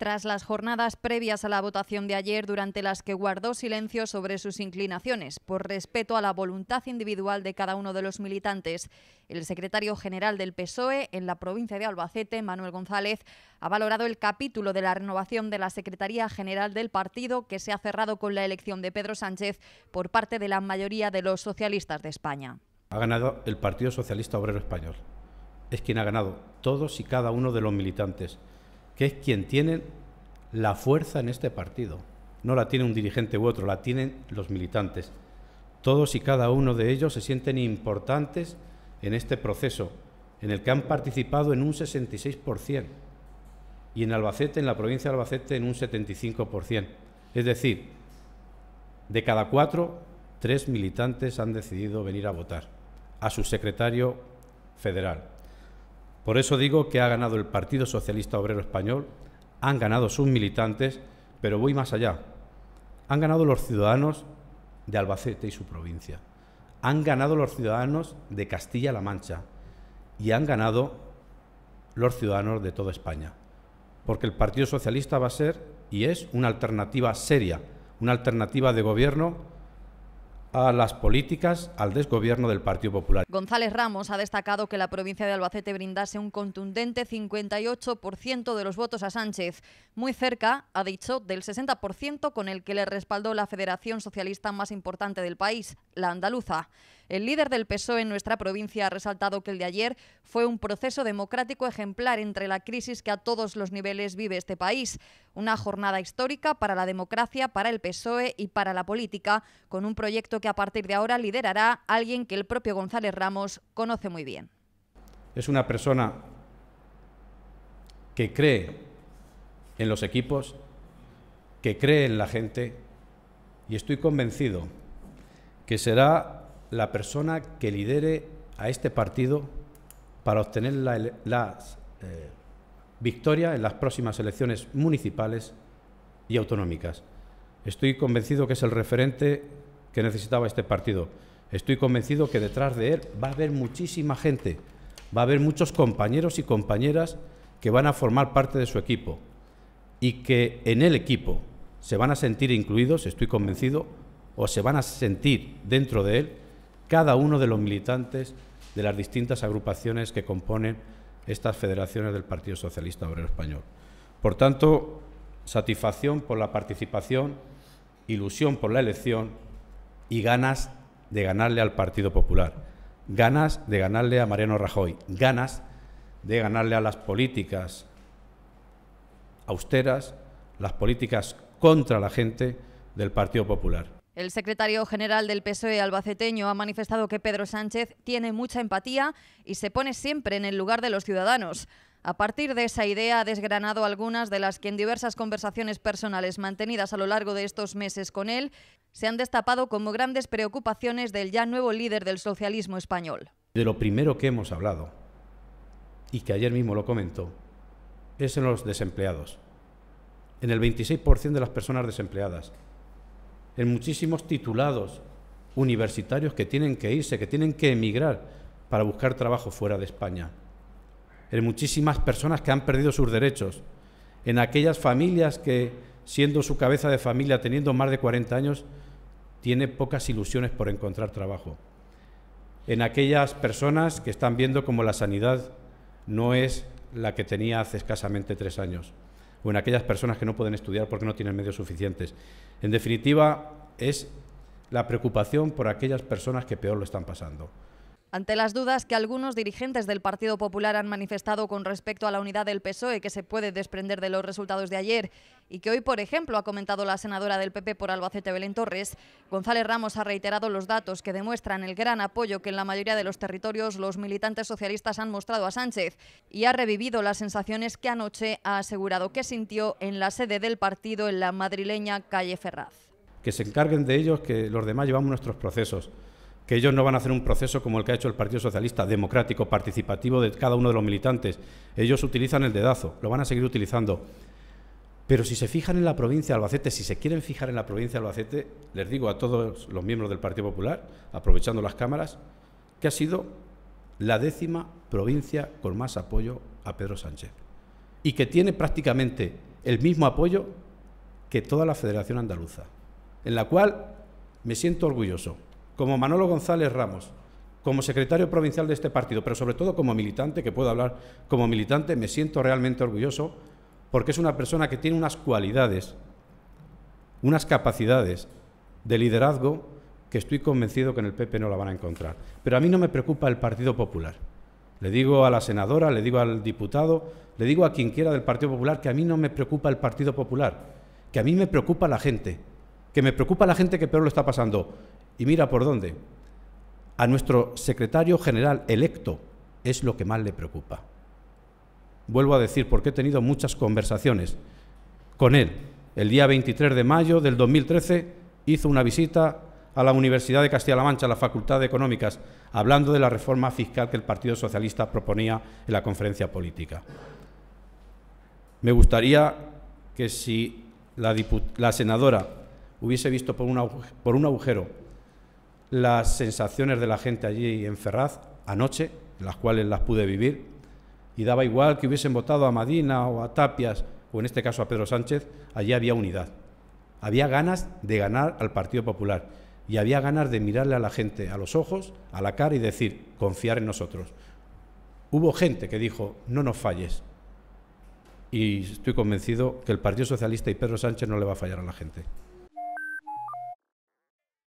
tras las jornadas previas a la votación de ayer durante las que guardó silencio sobre sus inclinaciones por respeto a la voluntad individual de cada uno de los militantes. El secretario general del PSOE en la provincia de Albacete, Manuel González, ha valorado el capítulo de la renovación de la Secretaría General del partido que se ha cerrado con la elección de Pedro Sánchez por parte de la mayoría de los socialistas de España. Ha ganado el Partido Socialista Obrero Español. Es quien ha ganado todos y cada uno de los militantes que es quien tiene la fuerza en este partido. No la tiene un dirigente u otro, la tienen los militantes. Todos y cada uno de ellos se sienten importantes en este proceso, en el que han participado en un 66% y en Albacete, en la provincia de Albacete, en un 75%. Es decir, de cada cuatro, tres militantes han decidido venir a votar a su secretario federal. Por eso digo que ha ganado el Partido Socialista Obrero Español, han ganado sus militantes, pero voy más allá. Han ganado los ciudadanos de Albacete y su provincia. Han ganado los ciudadanos de Castilla-La Mancha. Y han ganado los ciudadanos de toda España. Porque el Partido Socialista va a ser y es una alternativa seria, una alternativa de gobierno a las políticas, al desgobierno del Partido Popular. González Ramos ha destacado que la provincia de Albacete brindase un contundente 58% de los votos a Sánchez, muy cerca, ha dicho, del 60% con el que le respaldó la federación socialista más importante del país, la andaluza. El líder del PSOE en nuestra provincia ha resaltado que el de ayer fue un proceso democrático ejemplar entre la crisis que a todos los niveles vive este país. Una jornada histórica para la democracia, para el PSOE y para la política, con un proyecto que a partir de ahora liderará alguien que el propio González Ramos conoce muy bien. Es una persona que cree en los equipos, que cree en la gente y estoy convencido que será la persona que lidere a este partido para obtener la, eh, victoria en las próximas elecciones municipales y autonómicas. Estoy convencido que es el referente que necesitaba este partido. Estoy convencido que detrás de él va a haber muchísima gente, va a haber muchos compañeros y compañeras que van a formar parte de su equipo y que en el equipo se van a sentir incluidos, estoy convencido, o se van a sentir dentro de él cada uno de los militantes de las distintas agrupaciones que componen estas federaciones del Partido Socialista Obrero Español. Por tanto, satisfacción por la participación, ilusión por la elección y ganas de ganarle al Partido Popular, ganas de ganarle a Mariano Rajoy, ganas de ganarle a las políticas austeras, las políticas contra la gente del Partido Popular. El secretario general del PSOE albaceteño ha manifestado que Pedro Sánchez tiene mucha empatía y se pone siempre en el lugar de los ciudadanos. A partir de esa idea ha desgranado algunas de las que en diversas conversaciones personales mantenidas a lo largo de estos meses con él se han destapado como grandes preocupaciones del ya nuevo líder del socialismo español. De lo primero que hemos hablado, y que ayer mismo lo comentó, es en los desempleados, en el 26% de las personas desempleadas, en muchísimos titulados universitarios que tienen que irse, que tienen que emigrar para buscar trabajo fuera de España, en muchísimas personas que han perdido sus derechos, en aquellas familias que, siendo su cabeza de familia, teniendo más de 40 años, tiene pocas ilusiones por encontrar trabajo, en aquellas personas que están viendo como la sanidad no es la que tenía hace escasamente tres años o en aquellas personas que no pueden estudiar porque no tienen medios suficientes. En definitiva, es la preocupación por aquellas personas que peor lo están pasando. Ante las dudas que algunos dirigentes del Partido Popular han manifestado con respecto a la unidad del PSOE que se puede desprender de los resultados de ayer y que hoy, por ejemplo, ha comentado la senadora del PP por Albacete Belén Torres, González Ramos ha reiterado los datos que demuestran el gran apoyo que en la mayoría de los territorios los militantes socialistas han mostrado a Sánchez y ha revivido las sensaciones que anoche ha asegurado que sintió en la sede del partido en la madrileña calle Ferraz. Que se encarguen de ellos, que los demás llevamos nuestros procesos que ellos no van a hacer un proceso como el que ha hecho el Partido Socialista, democrático, participativo de cada uno de los militantes. Ellos utilizan el dedazo, lo van a seguir utilizando. Pero si se fijan en la provincia de Albacete, si se quieren fijar en la provincia de Albacete, les digo a todos los miembros del Partido Popular, aprovechando las cámaras, que ha sido la décima provincia con más apoyo a Pedro Sánchez y que tiene prácticamente el mismo apoyo que toda la Federación Andaluza, en la cual me siento orgulloso como Manolo González Ramos, como secretario provincial de este partido, pero sobre todo como militante, que puedo hablar como militante, me siento realmente orgulloso porque es una persona que tiene unas cualidades, unas capacidades de liderazgo que estoy convencido que en el PP no la van a encontrar. Pero a mí no me preocupa el Partido Popular. Le digo a la senadora, le digo al diputado, le digo a quien quiera del Partido Popular que a mí no me preocupa el Partido Popular, que a mí me preocupa la gente, que me preocupa la gente que peor lo está pasando. Y mira por dónde. A nuestro secretario general electo es lo que más le preocupa. Vuelvo a decir, porque he tenido muchas conversaciones con él. El día 23 de mayo del 2013 hizo una visita a la Universidad de Castilla-La Mancha, a la Facultad de Económicas, hablando de la reforma fiscal que el Partido Socialista proponía en la conferencia política. Me gustaría que si la, senadora hubiese visto por un agujero las sensaciones de la gente allí en Ferraz anoche, las cuales las pude vivir, y daba igual que hubiesen votado a Madina o a Tapias, o en este caso a Pedro Sánchez, allí había unidad. Había ganas de ganar al Partido Popular y había ganas de mirarle a la gente a los ojos, a la cara y decir, confiar en nosotros. Hubo gente que dijo, no nos falles. Y estoy convencido que el Partido Socialista y Pedro Sánchez no le va a fallar a la gente.